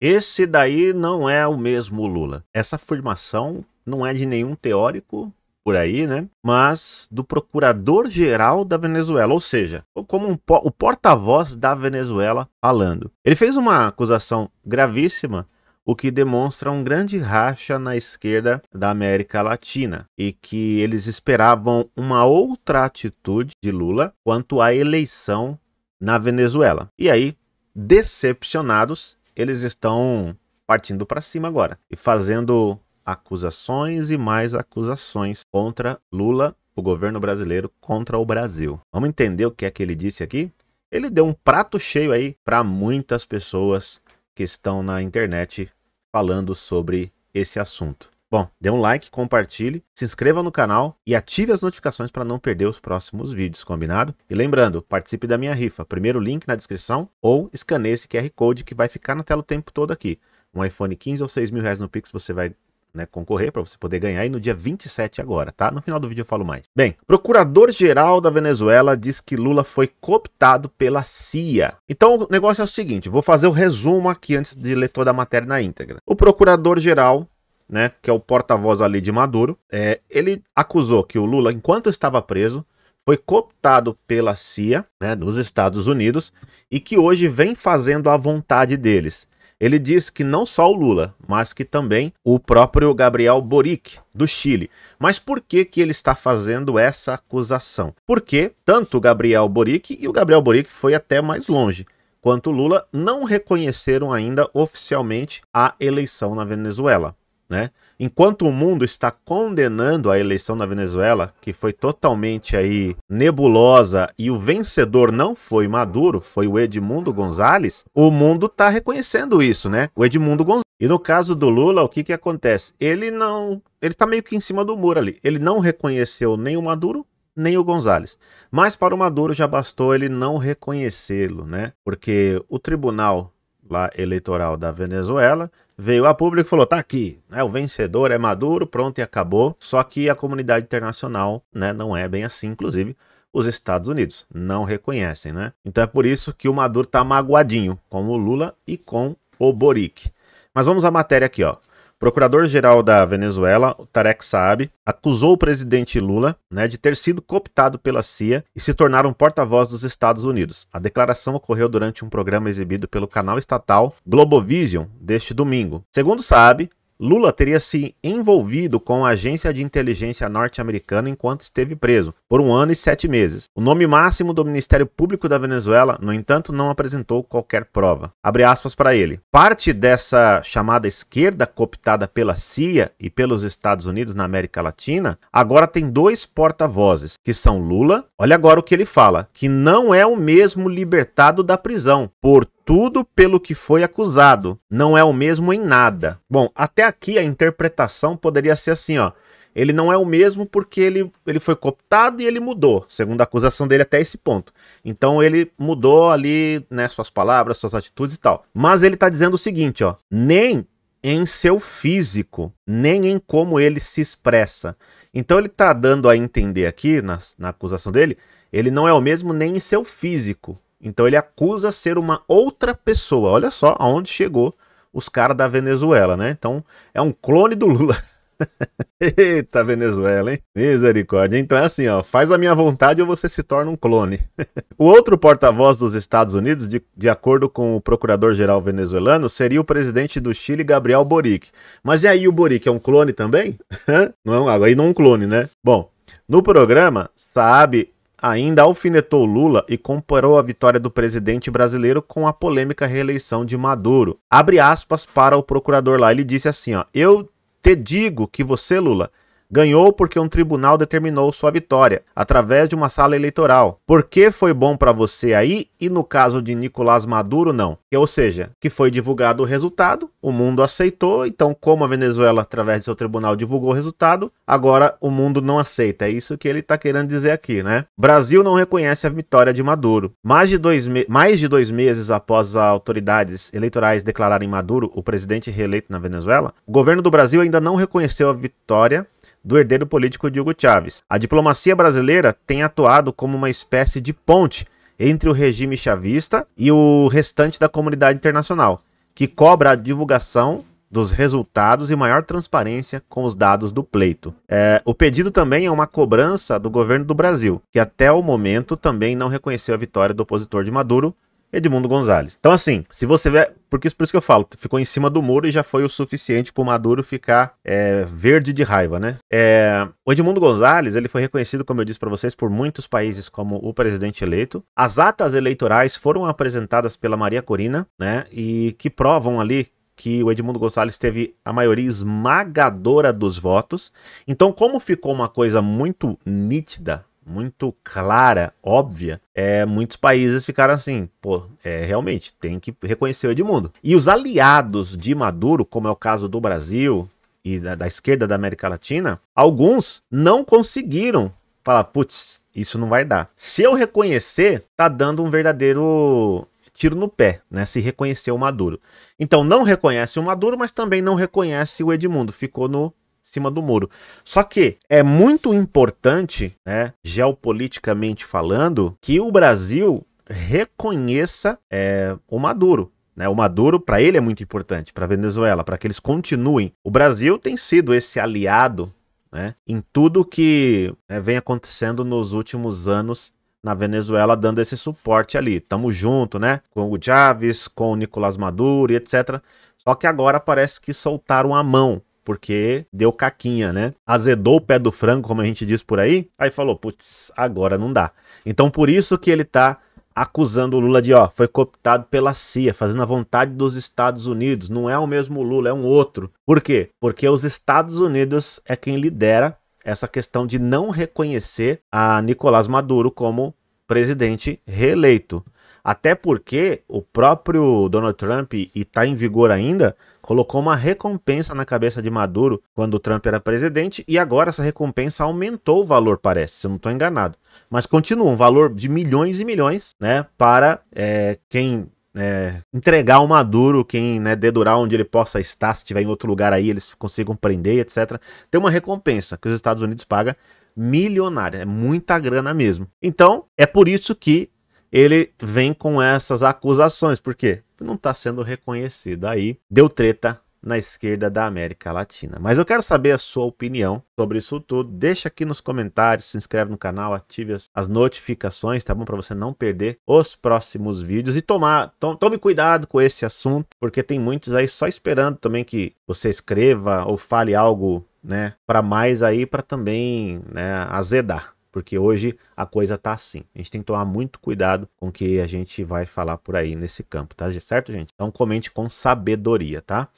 Esse daí não é o mesmo Lula. Essa afirmação não é de nenhum teórico por aí, né? Mas do procurador-geral da Venezuela, ou seja, como um po o porta-voz da Venezuela falando. Ele fez uma acusação gravíssima, o que demonstra um grande racha na esquerda da América Latina e que eles esperavam uma outra atitude de Lula quanto à eleição na Venezuela. E aí, decepcionados, eles estão partindo para cima agora e fazendo acusações e mais acusações contra Lula, o governo brasileiro, contra o Brasil. Vamos entender o que é que ele disse aqui? Ele deu um prato cheio aí para muitas pessoas que estão na internet falando sobre esse assunto. Bom, dê um like, compartilhe, se inscreva no canal e ative as notificações para não perder os próximos vídeos, combinado? E lembrando, participe da minha rifa. Primeiro link na descrição ou escaneie esse QR Code que vai ficar na tela o tempo todo aqui. Um iPhone 15 ou 6 mil reais no Pix você vai né, concorrer para você poder ganhar e no dia 27 agora, tá? No final do vídeo eu falo mais. Bem, procurador-geral da Venezuela diz que Lula foi cooptado pela CIA. Então o negócio é o seguinte, vou fazer o resumo aqui antes de ler toda a matéria na íntegra. O procurador-geral né, que é o porta-voz ali de Maduro, é, ele acusou que o Lula, enquanto estava preso, foi cooptado pela CIA, né, nos Estados Unidos, e que hoje vem fazendo a vontade deles. Ele diz que não só o Lula, mas que também o próprio Gabriel Boric, do Chile. Mas por que, que ele está fazendo essa acusação? Porque tanto o Gabriel Boric e o Gabriel Boric foi até mais longe, quanto o Lula não reconheceram ainda oficialmente a eleição na Venezuela. Né? Enquanto o mundo está condenando a eleição na Venezuela, que foi totalmente aí nebulosa e o vencedor não foi Maduro, foi o Edmundo Gonzalez, o mundo está reconhecendo isso, né? O Edmundo Gonzalez. E no caso do Lula, o que que acontece? Ele não, ele está meio que em cima do muro ali. Ele não reconheceu nem o Maduro, nem o Gonzalez. Mas para o Maduro já bastou ele não reconhecê-lo, né? Porque o tribunal lá eleitoral da Venezuela, veio a público e falou: tá aqui, né, o vencedor é Maduro, pronto e acabou. Só que a comunidade internacional né, não é bem assim, inclusive. Os Estados Unidos não reconhecem, né? Então é por isso que o Maduro tá magoadinho com o Lula e com o Boric. Mas vamos à matéria aqui, ó. Procurador-geral da Venezuela, Tarek Saab, acusou o presidente Lula né, de ter sido cooptado pela CIA e se tornar um porta-voz dos Estados Unidos. A declaração ocorreu durante um programa exibido pelo canal estatal Globovision deste domingo. Segundo Saab, Lula teria se envolvido com a agência de inteligência norte-americana enquanto esteve preso, por um ano e sete meses. O nome máximo do Ministério Público da Venezuela, no entanto, não apresentou qualquer prova. Abre aspas para ele. Parte dessa chamada esquerda cooptada pela CIA e pelos Estados Unidos na América Latina agora tem dois porta-vozes, que são Lula. Olha agora o que ele fala, que não é o mesmo libertado da prisão por tudo pelo que foi acusado. Não é o mesmo em nada. Bom, até aqui a interpretação poderia ser assim, ó ele não é o mesmo porque ele, ele foi cooptado e ele mudou, segundo a acusação dele até esse ponto. Então ele mudou ali, né, suas palavras, suas atitudes e tal. Mas ele tá dizendo o seguinte, ó, nem em seu físico, nem em como ele se expressa. Então ele tá dando a entender aqui, na, na acusação dele, ele não é o mesmo nem em seu físico. Então ele acusa ser uma outra pessoa. Olha só aonde chegou os caras da Venezuela, né? Então é um clone do Lula. Eita, Venezuela, hein? Misericórdia. Então é assim, ó, faz a minha vontade ou você se torna um clone. o outro porta-voz dos Estados Unidos, de, de acordo com o procurador-geral venezuelano, seria o presidente do Chile, Gabriel Boric. Mas e aí o Boric é um clone também? não, aí não é um clone, né? Bom, no programa, Saab ainda alfinetou Lula e comparou a vitória do presidente brasileiro com a polêmica reeleição de Maduro. Abre aspas para o procurador lá, ele disse assim, ó: "Eu te digo que você, Lula, Ganhou porque um tribunal determinou sua vitória, através de uma sala eleitoral. Por que foi bom para você aí e no caso de Nicolás Maduro não? Ou seja, que foi divulgado o resultado, o mundo aceitou, então como a Venezuela, através de seu tribunal, divulgou o resultado, agora o mundo não aceita. É isso que ele está querendo dizer aqui, né? Brasil não reconhece a vitória de Maduro. Mais de dois, mais de dois meses após as autoridades eleitorais declararem Maduro o presidente reeleito na Venezuela, o governo do Brasil ainda não reconheceu a vitória do herdeiro político de Hugo Chávez. A diplomacia brasileira tem atuado como uma espécie de ponte entre o regime chavista e o restante da comunidade internacional, que cobra a divulgação dos resultados e maior transparência com os dados do pleito. É, o pedido também é uma cobrança do governo do Brasil, que até o momento também não reconheceu a vitória do opositor de Maduro Edmundo Gonzalez. Então, assim, se você ver. Porque por isso que eu falo, ficou em cima do muro e já foi o suficiente pro Maduro ficar é, verde de raiva, né? É, o Edmundo Gonzalez, ele foi reconhecido, como eu disse para vocês, por muitos países como o presidente eleito. As atas eleitorais foram apresentadas pela Maria Corina, né? E que provam ali que o Edmundo Gonzalez teve a maioria esmagadora dos votos. Então, como ficou uma coisa muito nítida muito clara, óbvia, é, muitos países ficaram assim, pô, é, realmente, tem que reconhecer o Edmundo. E os aliados de Maduro, como é o caso do Brasil e da, da esquerda da América Latina, alguns não conseguiram falar, putz, isso não vai dar. Se eu reconhecer, tá dando um verdadeiro tiro no pé, né? Se reconhecer o Maduro. Então não reconhece o Maduro, mas também não reconhece o Edmundo. Ficou no cima do muro. Só que é muito importante, né, geopoliticamente falando, que o Brasil reconheça é, o Maduro. Né? O Maduro, para ele, é muito importante, para a Venezuela, para que eles continuem. O Brasil tem sido esse aliado né, em tudo que né, vem acontecendo nos últimos anos na Venezuela, dando esse suporte ali. Tamo junto, né? Com o Chaves, com o Nicolás Maduro e etc. Só que agora parece que soltaram a mão porque deu caquinha, né? Azedou o pé do frango, como a gente diz por aí, aí falou, putz, agora não dá. Então por isso que ele tá acusando o Lula de, ó, foi cooptado pela CIA, fazendo a vontade dos Estados Unidos. Não é o mesmo Lula, é um outro. Por quê? Porque os Estados Unidos é quem lidera essa questão de não reconhecer a Nicolás Maduro como presidente reeleito. Até porque o próprio Donald Trump, e está em vigor ainda, colocou uma recompensa na cabeça de Maduro quando o Trump era presidente, e agora essa recompensa aumentou o valor, parece, se eu não estou enganado. Mas continua um valor de milhões e milhões, né, para é, quem é, entregar o Maduro, quem né, dedurar onde ele possa estar, se tiver em outro lugar aí, eles consigam prender, etc. Tem uma recompensa que os Estados Unidos pagam milionária, é muita grana mesmo. Então, é por isso que ele vem com essas acusações. Por quê? Não está sendo reconhecido. Aí deu treta na esquerda da América Latina. Mas eu quero saber a sua opinião sobre isso tudo. Deixa aqui nos comentários, se inscreve no canal, ative as, notificações, tá bom? Para você não perder os próximos vídeos e tomar, to, tome cuidado com esse assunto, porque tem muitos aí só esperando também que você escreva ou fale algo, né, para mais aí para também, né, azedar porque hoje a coisa tá assim. A gente tem que tomar muito cuidado com o que a gente vai falar por aí nesse campo, tá certo, gente? Então comente com sabedoria, tá?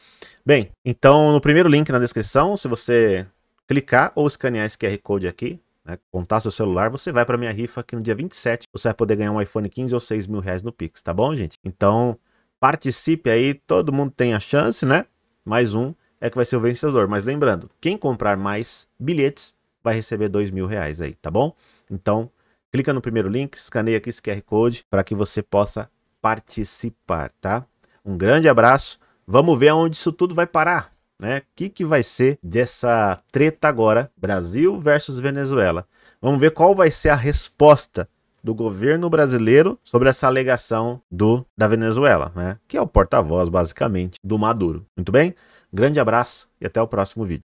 Bem, então no primeiro link na descrição, se você clicar ou escanear esse QR Code aqui, né, contar seu celular, você vai para minha rifa aqui no dia 27 você vai poder ganhar um iPhone 15 ou 6 mil reais no Pix, tá bom, gente? Então participe aí, todo mundo tem a chance, né? Mais um é que vai ser o vencedor. Mas lembrando, quem comprar mais bilhetes vai receber dois mil reais aí, tá bom? Então, clica no primeiro link, escaneia aqui esse QR Code para que você possa participar, tá? Um grande abraço, vamos ver aonde isso tudo vai parar, né? O que, que vai ser dessa treta agora, Brasil versus Venezuela? Vamos ver qual vai ser a resposta do governo brasileiro sobre essa alegação do da Venezuela, né? Que é o porta-voz, basicamente, do Maduro. Muito bem? Grande abraço e até o próximo vídeo.